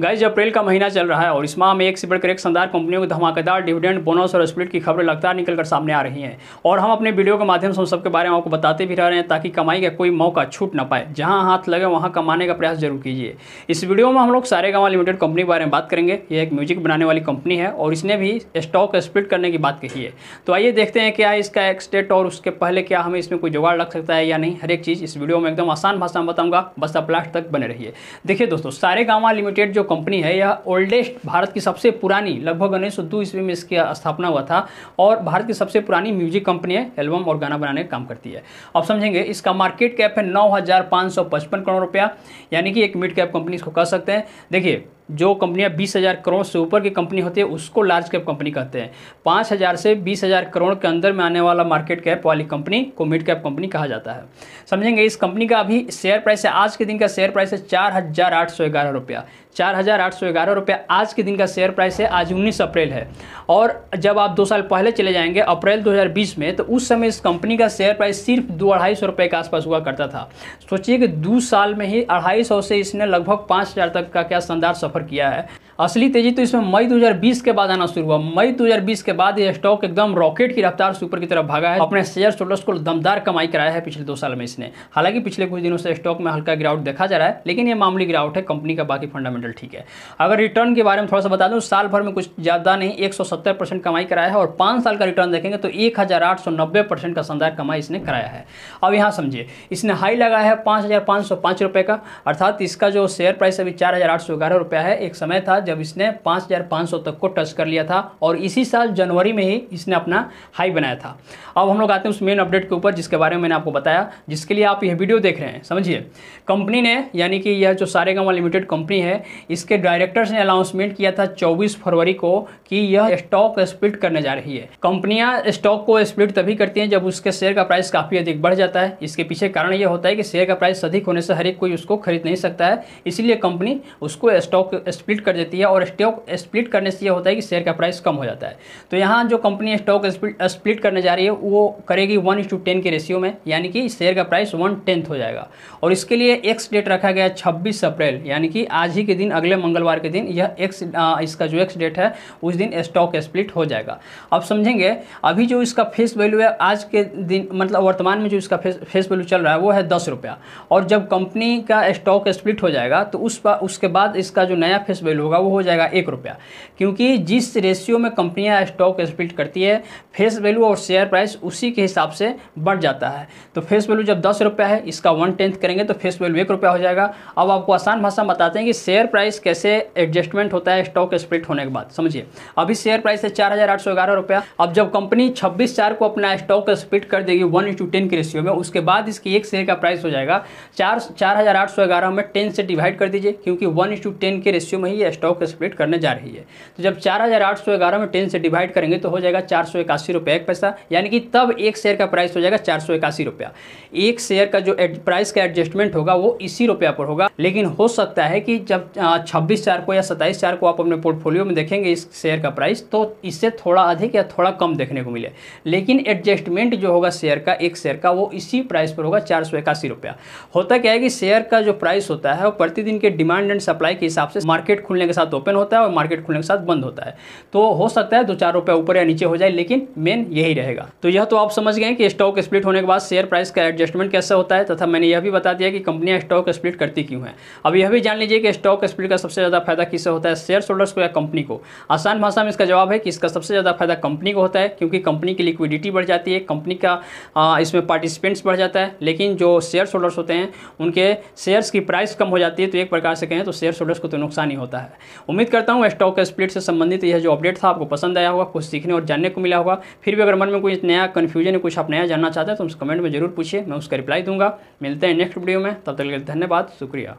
guys अप्रैल का महीना चल रहा है और इस माह में एक से बढ़कर एक शानदार कंपनियों के धमाकेदार डिविडेंड बोनस और स्प्लिट की खबरें लगातार निकलकर सामने आ रही हैं और हम अपने वीडियो के माध्यम से उन सबके बारे में आपको बताते भी रह रहे हैं ताकि कमाई का कोई मौका छूट ना पाए जहां हाथ लगे वहां कमाने का प्रयास जरूर कीजिए इस वीडियो में हम लोग सारे गाँव लिमिटेड कंपनी के बारे में बात करेंगे ये एक म्यूजिक बनाने वाली कंपनी है और इसने भी स्टॉक स्प्लिट करने की बात कही है तो आइए देखते हैं क्या इसका एक्सटेट और उसके पहले क्या हमें इसमें कोई जुगाड़ लग सकता है या नहीं हर एक चीज़ इस वीडियो में एकदम आसान भाषा में बताऊँगा बस आप लास्ट तक बने रहिए देखिए दोस्तों सारे गाँव लिमिटेड जो कंपनी है यह ओल्डेस्ट भारत की सबसे पुरानी लगभग उन्नीस सौ ईस्वी में इसकी स्थापना हुआ था और भारत की सबसे पुरानी म्यूजिक कंपनी है एल्बम और गाना बनाने का काम करती है अब समझेंगे इसका मार्केट कैप है नौ करोड़ रुपया यानी कि एक मिड कैप कंपनी इसको कह सकते हैं देखिए जो कंपनियां बीस हज़ार करोड़ से ऊपर की कंपनी होती है उसको लार्ज कैप कंपनी कहते हैं पाँच हज़ार से बीस हज़ार करोड़ के अंदर में आने वाला मार्केट कैप वाली कंपनी को मिड कैप कंपनी कहा जाता है समझेंगे इस कंपनी का अभी शेयर प्राइस है आज के दिन का शेयर प्राइस है चार हज़ार आठ सौ ग्यारह रुपया चार हज़ार आठ सौ ग्यारह रुपया आज के दिन का शेयर प्राइस है आज उन्नीस अप्रैल है और जब आप दो साल पहले चले जाएंगे अप्रैल दो हज़ार बीस में तो उस समय इस कंपनी का शेयर प्राइस सिर्फ दो अढ़ाई सौ रुपये के आसपास हुआ करता था सोचिए कि दो साल में ही अढ़ाई सौ से इसने लगभग पाँच हज़ार तक का क्या शानदार सफ़र किया है असली तेज़ी तो इसमें मई 2020 के बाद आना शुरू हुआ मई 2020 के बाद ये स्टॉक एकदम रॉकेट की रफ्तार से ऊपर की तरफ भागा है अपने शेयर होल्डर्स को दमदार कमाई कराया है पिछले दो साल में इसने हालांकि पिछले कुछ दिनों से स्टॉक में हल्का गिरावट देखा जा रहा है लेकिन ये मामूली गिरावट है कंपनी का बाकी फंडामेंटल ठीक है अगर रिटर्न के बारे में थोड़ा सा बता दूँ साल भर में कुछ ज़्यादा नहीं एक कमाई कराया है और पांच साल का रिटर्न देखेंगे तो एक का शानदार कमाई इसने कराया है अब यहाँ समझिए इसने हाई लगाया है पाँच का अर्थात इसका जो शेयर प्राइस अभी चार रुपया है एक समय था जब इसने 5,500 तक को टच कर लिया था और इसी साल जनवरी में ही इसने अपना हाई बनाया था अब हम लोग आते हैं उस मेन अपडेट के ऊपर जिसके बारे में मैंने आपको बताया जिसके लिए आप यह वीडियो देख रहे हैं समझिए कंपनी ने यानी कि यह जो सारेगामा लिमिटेड कंपनी है इसके डायरेक्टर्स ने अनाउंसमेंट किया था चौबीस फरवरी को कि यह स्टॉक स्प्लिट करने जा रही है कंपनियां स्टॉक को स्प्लिट तभी करती हैं जब उसके शेयर का प्राइस काफ़ी अधिक बढ़ जाता है इसके पीछे कारण यह होता है कि शेयर का प्राइस अधिक होने से हर एक कोई उसको खरीद नहीं सकता है इसीलिए कंपनी उसको स्टॉक स्प्लिट कर देती देती है और स्टॉक स्प्लिट करने से ये होता है कि शेयर का प्राइस कम हो जाता है तो यहाँ जो कंपनी स्टॉक स्प्लिट करने जा रही है वो करेगी वन टू टेन के रेशियो में यानी कि शेयर का प्राइस वन टेंथ हो जाएगा और इसके लिए एक्स डेट रखा गया छब्बीस अप्रैल यानी कि आज ही के दिन अगले मंगलवार के दिन यह एक्स इसका जो एक्स डेट है उस दिन स्टॉक स्प्लिट हो जाएगा अब समझेंगे अभी जो इसका फेस वैल्यू है आज के दिन मतलब वर्तमान में जो इसका फेस वैल्यू चल रहा है वो है दस रुपया और जब कंपनी का स्टॉक स्प्लिट हो जाएगा तो उस उसके बाद इसका जो नया फेस वैल्यू होगा वो हो जाएगा एक रुपया क्योंकि जिस रेशियो में कंपनियां स्टॉक स्प्लिट करती है फेस वैल्यू और शेयर प्राइस उसी के हिसाब से बढ़ जाता है तो फेस वैल्यू जब दस रुपया है इसका वन टेंथ करेंगे तो फेस वैल्यू एक रुपया हो जाएगा अब आपको आसान भाषा बताते हैं कि शेयर प्राइस कैसे एडजस्टमेंट होता है स्टॉक स्प्लिट होने के बाद समझिए अभी शेयर प्राइस है चार रुपया अब जब कंपनी छब्बीस चार को अपना स्टॉक स्प्लिट कर देगी वन इंटू टेन के रेशियो में उसके बाद इसकी एक शेयर का प्राइस हो जाएगा चार चार हज़ार आठ सौ ग्यारह में टेन से डिवाइड कर दीजिए क्योंकि वन इंटू टेन के रेशियो में ही स्टॉक को स्प्लिट करने जा रही है तो जब चार हजार आठ सौ ग्यारह में टेन से डिवाइड करेंगे तो हो जाएगा चार सौ इक्यासी रुपया एक पैसा यानी कि तब एक शेयर का प्राइस हो जाएगा चार सौ इक्यासी रुपया एक शेयर का जो प्राइस का एडजस्टमेंट होगा वो इसी रुपया पर होगा लेकिन हो सकता है कि जब छब्बीस चार को या सत्ताईस चार को आप अपने पोर्टफोलियो में देखेंगे इस शेयर का प्राइस तो इससे थोड़ा अधिक या थोड़ा कम देखने को मिले लेकिन एडजस्टमेंट जो होगा शेयर का एक शेयर का वो इसी प्राइस पर होगा चार सौ इक्यासी रुपया होता क्या है कि शेयर का जो प्राइस होता है वो प्रतिदिन के डिमांड एंड सप्लाई के हिसाब से मार्केट खुलने के साथ साथ ओपन होता है और मार्केट खुलने के साथ बंद होता है तो हो सकता है दो चार रुपये ऊपर या नीचे हो जाए लेकिन मेन यही रहेगा तो यह तो आप समझ गए कि स्टॉक स्प्लिट होने के बाद शेयर प्राइस का एडजस्टमेंट कैसे होता है तथा मैंने यह भी बता दिया कि कंपनियाँ स्टॉक स्प्लिट करती क्यों है अब यह भी जान लीजिए कि स्टॉक स्प्लिट का सबसे ज़्यादा फायदा किससे होता है शेयर होल्डर्स को या कंपनी को आसान भाषा में इसका जवाब है कि इसका सबसे ज़्यादा फायदा कंपनी को होता है क्योंकि कंपनी की लिक्विडिटी बढ़ जाती है कंपनी का इसमें पार्टिसिपेंट्स बढ़ जाता है लेकिन जो शेयर होल्डर्स होते हैं उनके शेयर्स की प्राइस कम हो जाती है तो एक प्रकार से कहें तो शेयर होल्डर्स को तो नुकसान ही होता है उम्मीद करता हूँ स्टॉक स्प्लिट से संबंधित यह जो अपडेट था आपको पसंद आया होगा कुछ सीखने और जानने को मिला होगा फिर भी अगर मन में कोई नया कन्फ्यूजन कुछ आप नया जानना चाहते हैं तो उस कमेंट में जरूर पूछिए मैं उसका रिप्लाई दूंगा मिलते हैं नेक्स्ट वीडियो में तब तक के लिए धन्यवाद शुक्रिया